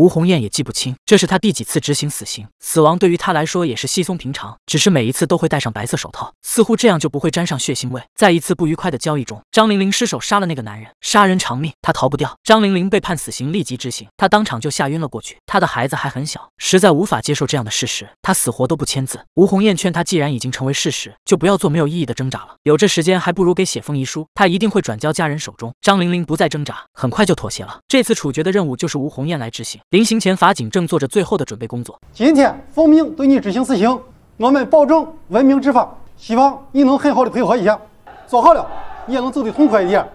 吴红艳也记不清这是她第几次执行死刑，死亡对于她来说也是稀松平常，只是每一次都会戴上白色手套，似乎这样就不会沾上血腥味。在一次不愉快的交易中，张玲玲失手杀了那个男人，杀人偿命，她逃不掉。张玲玲被判死刑，立即执行，她当场就吓晕了过去。她的孩子还很小，实在无法接受这样的事实，她死活都不签字。吴红艳劝她，既然已经成为事实，就不要做没有意义的挣扎了，有这时间还不如给写封遗书，他一定会转交家人手中。张玲玲不再挣扎，很快就妥协了。这次处决的任务就是吴红艳来执行。临行前，法警正做着最后的准备工作。今天奉命对你执行死刑，我们保证文明执法，希望你能很好的配合一下。做好了，你也能走得痛快一点。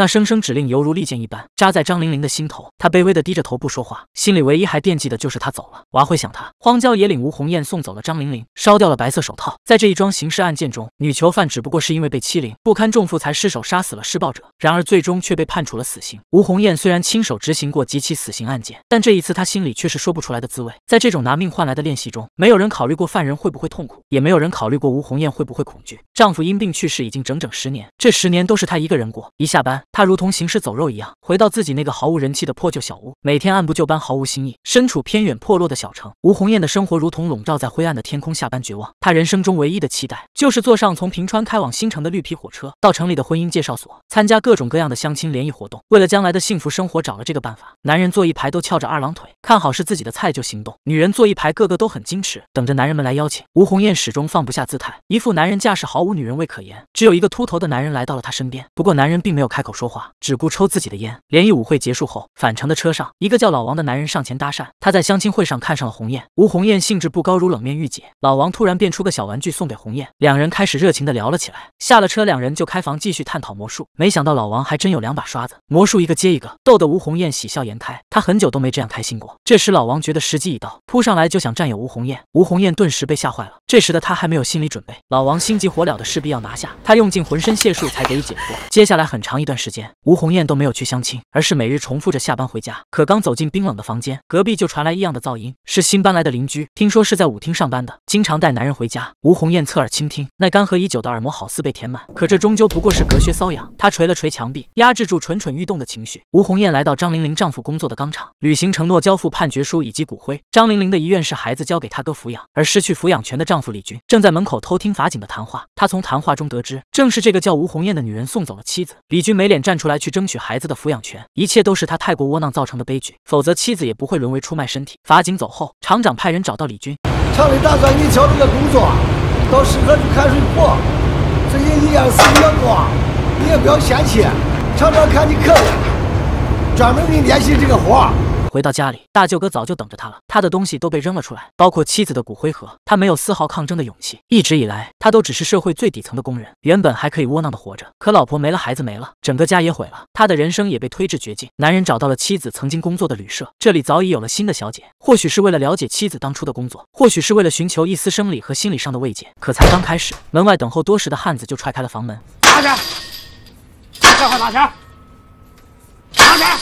那声声指令犹如利剑一般扎在张玲玲的心头，她卑微的低着头不说话，心里唯一还惦记的就是他走了，娃会想他。荒郊野岭，吴红艳送走了张玲玲，烧掉了白色手套。在这一桩刑事案件中，女囚犯只不过是因为被欺凌不堪重负才失手杀死了施暴者，然而最终却被判处了死刑。吴红艳虽然亲手执行过几起死刑案件，但这一次她心里却是说不出来的滋味。在这种拿命换来的练习中，没有人考虑过犯人会不会痛苦，也没有人考虑过吴红艳会不会恐惧。丈夫因病去世已经整整十年，这十年都是她一个人过，一下班。他如同行尸走肉一样，回到自己那个毫无人气的破旧小屋，每天按部就班，毫无新意。身处偏远破落的小城，吴红艳的生活如同笼罩在灰暗的天空下般绝望。她人生中唯一的期待，就是坐上从平川开往新城的绿皮火车，到城里的婚姻介绍所参加各种各样的相亲联谊活动。为了将来的幸福生活，找了这个办法。男人坐一排都翘着二郎腿，看好是自己的菜就行动；女人坐一排个个都很矜持，等着男人们来邀请。吴红艳始终放不下姿态，一副男人架势，毫无女人味可言。只有一个秃头的男人来到了她身边，不过男人并没有开口。说话只顾抽自己的烟。联谊舞会结束后，返程的车上，一个叫老王的男人上前搭讪。他在相亲会上看上了红艳，吴红艳兴致不高，如冷面御姐。老王突然变出个小玩具送给红艳，两人开始热情的聊了起来。下了车，两人就开房继续探讨魔术。没想到老王还真有两把刷子，魔术一个接一个，逗得吴红艳喜笑颜开。他很久都没这样开心过。这时老王觉得时机已到，扑上来就想占有吴红艳。吴红艳顿时被吓坏了。这时的她还没有心理准备。老王心急火燎的势必要拿下他用尽浑身解数才得以解脱。接下来很长一段时间，吴红艳都没有去相亲，而是每日重复着下班回家。可刚走进冰冷的房间，隔壁就传来异样的噪音，是新搬来的邻居，听说是在舞厅上班的，经常带男人回家。吴红艳侧耳倾听，那干涸已久的耳膜好似被填满，可这终究不过是隔靴搔痒。她捶了捶墙壁，压制住蠢蠢欲动的情绪。吴红艳来到张玲玲丈夫工作的钢厂，履行承诺，交付判决书以及骨灰。张玲玲的遗愿是孩子交给她哥抚养，而失去抚养权的丈夫李军正在门口偷听法警的谈话。他从谈话中得知，正是这个叫吴红艳的女人送走了妻子。李军没。脸站出来去争取孩子的抚养权，一切都是他太过窝囊造成的悲剧，否则妻子也不会沦为出卖身体。法警走后，厂长派人找到李军，厂里大哥，你调这个工作，到石河子看水货，最近一年死员多，你也不要嫌弃，厂长看你可怜，专门给你联系这个活。回到家里，大舅哥早就等着他了。他的东西都被扔了出来，包括妻子的骨灰盒。他没有丝毫抗争的勇气。一直以来，他都只是社会最底层的工人，原本还可以窝囊的活着。可老婆没了，孩子没了，整个家也毁了，他的人生也被推至绝境。男人找到了妻子曾经工作的旅社，这里早已有了新的小姐。或许是为了了解妻子当初的工作，或许是为了寻求一丝生理和心理上的慰藉。可才刚开始，门外等候多时的汉子就踹开了房门，拿钱！赶快拿钱！拿钱！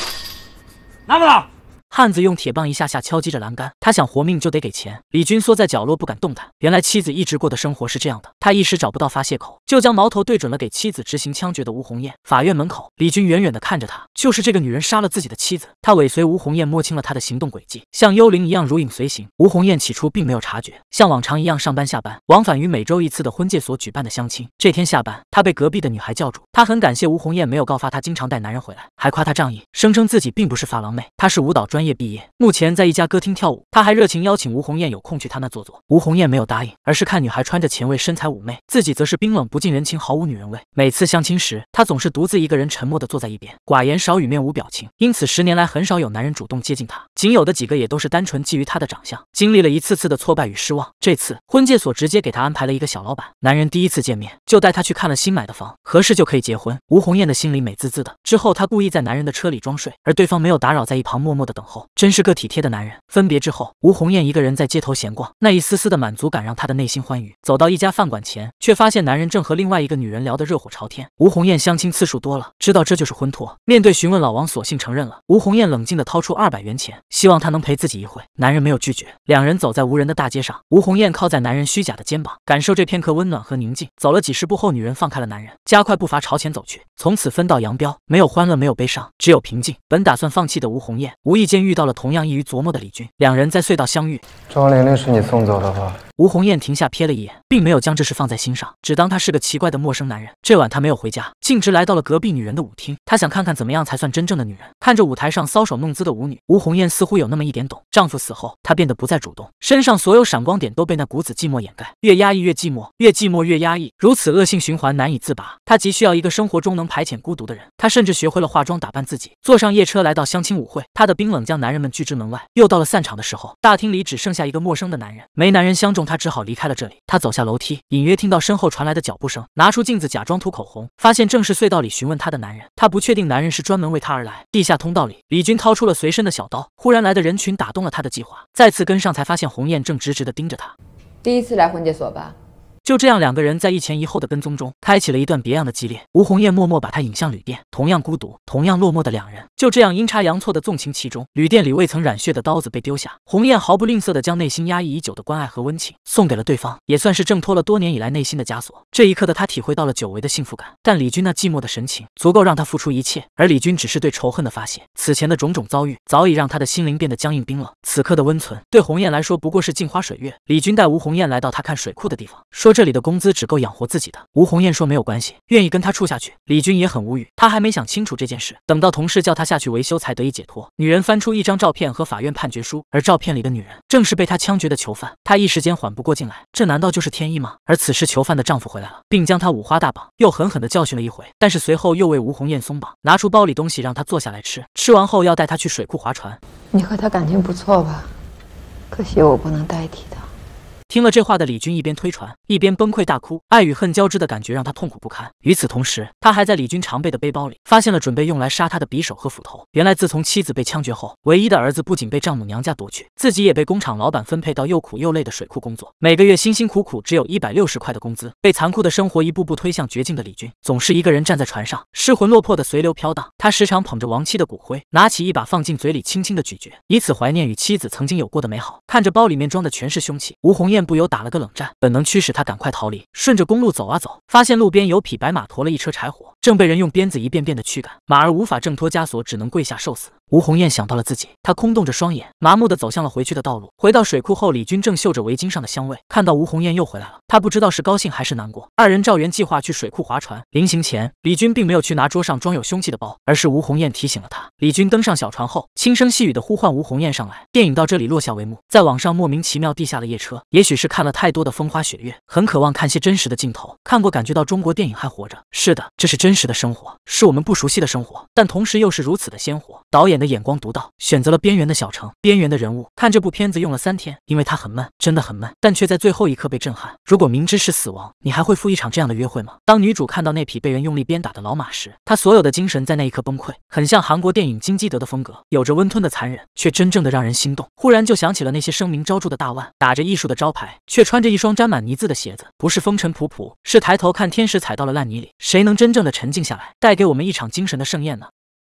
拿不拿？汉子用铁棒一下下敲击着栏杆，他想活命就得给钱。李军缩在角落不敢动弹。原来妻子一直过的生活是这样的，他一时找不到发泄口，就将矛头对准了给妻子执行枪决的吴红艳。法院门口，李军远远的看着他，就是这个女人杀了自己的妻子。他尾随吴红艳，摸清了他的行动轨迹，像幽灵一样如影随形。吴红艳起初并没有察觉，像往常一样上班下班，往返于每周一次的婚介所举办的相亲。这天下班，他被隔壁的女孩叫住。她很感谢吴红艳没有告发她经常带男人回来，还夸她仗义，声称自己并不是发廊妹，她是舞蹈专业毕业，目前在一家歌厅跳舞。她还热情邀请吴红艳有空去她那坐坐。吴红艳没有答应，而是看女孩穿着前卫，身材妩媚，自己则是冰冷不近人情，毫无女人味。每次相亲时，她总是独自一个人沉默的坐在一边，寡言少语，面无表情，因此十年来很少有男人主动接近她，仅有的几个也都是单纯觊觎她的长相。经历了一次次的挫败与失望，这次婚介所直接给她安排了一个小老板，男人第一次见面就带她去看了新买的房，合适就可以。结婚，吴红艳的心里美滋滋的。之后，她故意在男人的车里装睡，而对方没有打扰，在一旁默默的等候，真是个体贴的男人。分别之后，吴红艳一个人在街头闲逛，那一丝丝的满足感让她的内心欢愉。走到一家饭馆前，却发现男人正和另外一个女人聊得热火朝天。吴红艳相亲次数多了，知道这就是婚托。面对询问，老王索性承认了。吴红艳冷静的掏出二百元钱，希望他能陪自己一会。男人没有拒绝，两人走在无人的大街上，吴红艳靠在男人虚假的肩膀，感受这片刻温暖和宁静。走了几十步后，女人放开了男人，加快步伐朝。前走去，从此分道扬镳，没有欢乐，没有悲伤，只有平静。本打算放弃的吴红艳，无意间遇到了同样易于琢磨的李军，两人在隧道相遇。张玲玲是你送走的吧？吴红艳停下，瞥了一眼，并没有将这事放在心上，只当他是个奇怪的陌生男人。这晚她没有回家，径直来到了隔壁女人的舞厅。她想看看怎么样才算真正的女人。看着舞台上搔首弄姿的舞女，吴红艳似乎有那么一点懂。丈夫死后，她变得不再主动，身上所有闪光点都被那股子寂寞掩盖。越压抑越寂寞，越寂寞越压抑，如此恶性循环难以自拔。她急需要一个生活中能排遣孤独的人。她甚至学会了化妆打扮自己，坐上夜车来到相亲舞会。她的冰冷将男人们拒之门外。又到了散场的时候，大厅里只剩下一个陌生的男人，没男人相中。他只好离开了这里。他走下楼梯，隐约听到身后传来的脚步声，拿出镜子假装涂口红，发现正是隧道里询问他的男人。他不确定男人是专门为他而来。地下通道里，李军掏出了随身的小刀。忽然来的人群打动了他的计划，再次跟上，才发现红雁正直直的盯着他。第一次来婚介所吧？就这样，两个人在一前一后的跟踪中，开启了一段别样的激烈。吴红艳默默把他引向旅店，同样孤独、同样落寞的两人，就这样阴差阳错的纵情其中。旅店里未曾染血的刀子被丢下，红艳毫不吝啬的将内心压抑已久的关爱和温情送给了对方，也算是挣脱了多年以来内心的枷锁。这一刻的他体会到了久违的幸福感，但李军那寂寞的神情足够让他付出一切。而李军只是对仇恨的发泄，此前的种种遭遇早已让他的心灵变得僵硬冰冷。此刻的温存对红艳来说不过是镜花水月。李军带吴红艳来到他看水库的地方，说。这里的工资只够养活自己的。吴红艳说没有关系，愿意跟他处下去。李军也很无语，他还没想清楚这件事，等到同事叫他下去维修才得以解脱。女人翻出一张照片和法院判决书，而照片里的女人正是被他枪决的囚犯。他一时间缓不过劲来，这难道就是天意吗？而此时囚犯的丈夫回来了，并将他五花大绑，又狠狠地教训了一回。但是随后又为吴红艳松绑，拿出包里东西让他坐下来吃。吃完后要带他去水库划船。你和他感情不错吧？可惜我不能代替他。听了这话的李军一边推船，一边崩溃大哭，爱与恨交织的感觉让他痛苦不堪。与此同时，他还在李军常备的背包里发现了准备用来杀他的匕首和斧头。原来，自从妻子被枪决后，唯一的儿子不仅被丈母娘家夺去，自己也被工厂老板分配到又苦又累的水库工作，每个月辛辛苦苦只有一百六十块的工资，被残酷的生活一步步推向绝境的李军，总是一个人站在船上，失魂落魄的随流飘荡。他时常捧着亡妻的骨灰，拿起一把放进嘴里，轻轻的咀嚼，以此怀念与妻子曾经有过的美好。看着包里面装的全是凶器，吴红艳。不由打了个冷战，本能驱使他赶快逃离。顺着公路走啊走，发现路边有匹白马驮了一车柴火。正被人用鞭子一遍遍的驱赶，马儿无法挣脱枷锁，只能跪下受死。吴红艳想到了自己，她空洞着双眼，麻木的走向了回去的道路。回到水库后，李军正嗅着围巾上的香味，看到吴红艳又回来了，他不知道是高兴还是难过。二人照原计划去水库划船。临行前，李军并没有去拿桌上装有凶器的包，而是吴红艳提醒了他。李军登上小船后，轻声细语的呼唤吴红艳上来。电影到这里落下帷幕，在网上莫名其妙地下了夜车。也许是看了太多的风花雪月，很渴望看些真实的镜头。看过，感觉到中国电影还活着。是的，这是真实。的生活是我们不熟悉的生活，但同时又是如此的鲜活。导演的眼光独到，选择了边缘的小城，边缘的人物。看这部片子用了三天，因为它很闷，真的很闷，但却在最后一刻被震撼。如果明知是死亡，你还会赴一场这样的约会吗？当女主看到那匹被人用力鞭打的老马时，她所有的精神在那一刻崩溃，很像韩国电影金基德的风格，有着温吞的残忍，却真正的让人心动。忽然就想起了那些声名昭著的大腕，打着艺术的招牌，却穿着一双沾满泥渍的鞋子，不是风尘仆仆，是抬头看天使踩到了烂泥里。谁能真正的？沉静下来，带给我们一场精神的盛宴呢。